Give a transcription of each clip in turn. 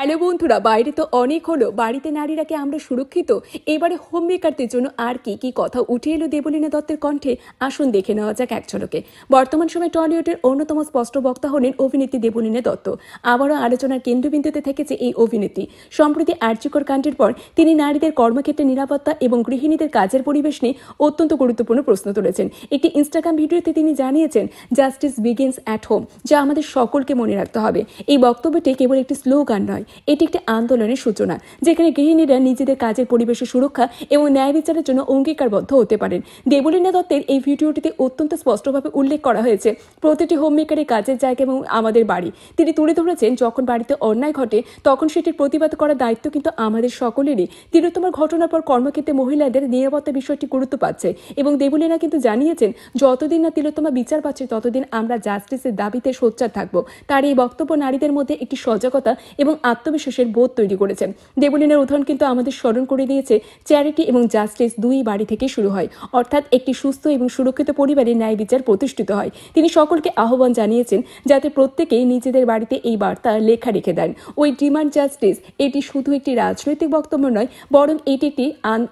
hello বন্ধুরা বাইরে তো অনেক হলো বাড়িতে নারীরাকে আমরা সুরক্ষিত এবারে হোম মেকারদের জন্য আর কি কি কথা উঠে এলো দেবলীনা দত্তের কণ্ঠে আসুন দেখে নেওয়া যাক এক ঝলকে বর্তমান সময়ে টলিউডের অন্যতম স্পষ্ট বক্তা হলেন অভিনেত্রী দেবলীনা দত্ত আবারও আলোচনার কেন্দ্রবিন্দুতে থেকেছে এই অভিনেত্রী সম্প্রতি আর্যকর কাণ্ডের পর তিনি নারীদের কর্মক্ষেত্রে নিরাপত্তা এবং গৃহিণীদের কাজের পরিবেশ নিয়ে অত্যন্ত গুরুত্বপূর্ণ প্রশ্ন তুলেছেন একটি ইনস্টাগ্রাম ভিডিওতে তিনি জানিয়েছেন জাস্টিস বিগিনস অ্যাট হোম যা আমাদের সকলকে মনে রাখতে হবে এই বক্তব্যটি কেবল একটি স্লোগান নয় এটি একটি আন্দোলনের সূচনা যেখানে গৃহিণীরা নিজেদের কাজের পরিবেশের সুরক্ষা এবং ন্যায় বিচারের জন্য অঙ্গীকারবদ্ধ হতে পারেন দেবলীনা দত্তের এই ভিডিওটিতে অত্যন্ত স্পষ্টভাবে উল্লেখ করা হয়েছে প্রতিটি হোমমেকারের কাজের জায়গা এবং আমাদের বাড়ি তিনি তুলে ধরেছেন যখন বাড়িতে অন্যায় ঘটে তখন সেটির প্রতিবাদ করার দায়িত্ব কিন্তু আমাদের সকলেরই তিলোত্তমার ঘটনার পর কর্মক্ষেত্রে মহিলাদের নিরাপত্তা বিষয়টি গুরুত্ব পাচ্ছে এবং দেবলীনা কিন্তু জানিয়েছেন যতদিন না তিলোত্তমা বিচার পাচ্ছে ততদিন আমরা জাস্টিসের দাবিতে সোচ্চার থাকব তার এই বক্তব্য নারীদের মধ্যে একটি সজাগতা এবং আত্মবিশ্বাসের বোধ তৈরি করেছে দেবলীনার উদাহরণ কিন্তু আমাদের স্মরণ করে দিয়েছে চ্যারিটি এবং জাস্টিস দুই বাড়ি থেকে শুরু হয় অর্থাৎ একটি সুস্থ এবং সুরক্ষিত পরিবারে ন্যায় বিচার প্রতিষ্ঠিত হয় তিনি সকলকে আহ্বান জানিয়েছেন যাতে প্রত্যেকেই নিজেদের বাড়িতে এই বার্তা লেখা রেখে দেন ওই ডিমান্ড জাস্টিস এটি শুধু একটি রাজনৈতিক বক্তব্য নয় বরং এটি একটি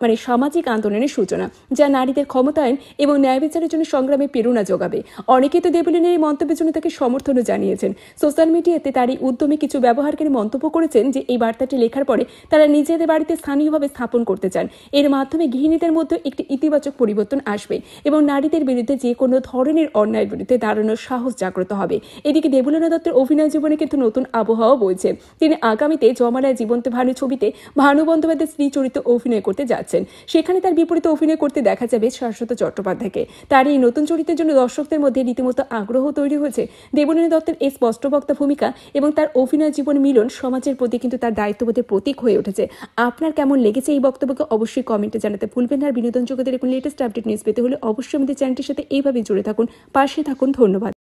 মানে সামাজিক আন্দোলনের সূচনা যা নারীদের ক্ষমতায়ন এবং ন্যায় বিচারের জন্য সংগ্রামে প্রেরণা যোগাবে অনেকেই তো দেবলিনের এই মন্তব্যের জন্য তাকে সমর্থনও জানিয়েছেন সোশ্যাল মিডিয়াতে তার এই উদ্যমে কিছু ব্যবহারকারী মন্তব্য করেছেন যে এই বার্তাটি লেখার পরে তারা নিজেদের বাড়িতে স্থানীয়ভাবে স্থাপন করতে চান এর মাধ্যমে গৃহিণীদের মধ্যে একটি ইতিবাচক পরিবর্তন আসবে এবং নারীদের বিরুদ্ধে যে কোনো ধরনের অন্যায়ের বিরুদ্ধে দাঁড়ানোর সাহস জাগ্রত হবে এদিকে দেবুলনা দত্তের অভিনয় জীবনে কিন্তু নতুন আবহাওয়া বলছে তিনি আগামীতে জমালায় জীবন্ত ভানু ছবিতে ভানু বন্দ্যোপাধ্যায় স্ত্রী চরিত্র অভিনয় করতে যাচ্ছেন সেখানে তার বিপরীতে অভিনয় করতে দেখা যাবে শাশ্বত চট্টোপাধ্যায়কে তার এই নতুন চরিত্রের জন্য দর্শকদের মধ্যে রীতিমতো আগ্রহ তৈরি হয়েছে দেবলীনা দত্তের এই স্পষ্টবক্তা ভূমিকা এবং তার অভিনয় জীবন মিলন সমাজ সমাজের প্রতি কিন্তু তার দায়িত্ববোধের প্রতীক হয়ে উঠেছে আপনার কেমন লেগেছে এই বক্তব্যকে অবশ্যই কমেন্টে জানাতে ভুলবেন আর বিনোদন জগতের এখন লেটেস্ট আপডেট নিউজ পেতে হলে অবশ্যই আমাদের চ্যানেলটির সাথে এইভাবে জুড়ে থাকুন পাশে থাকুন ধন্যবাদ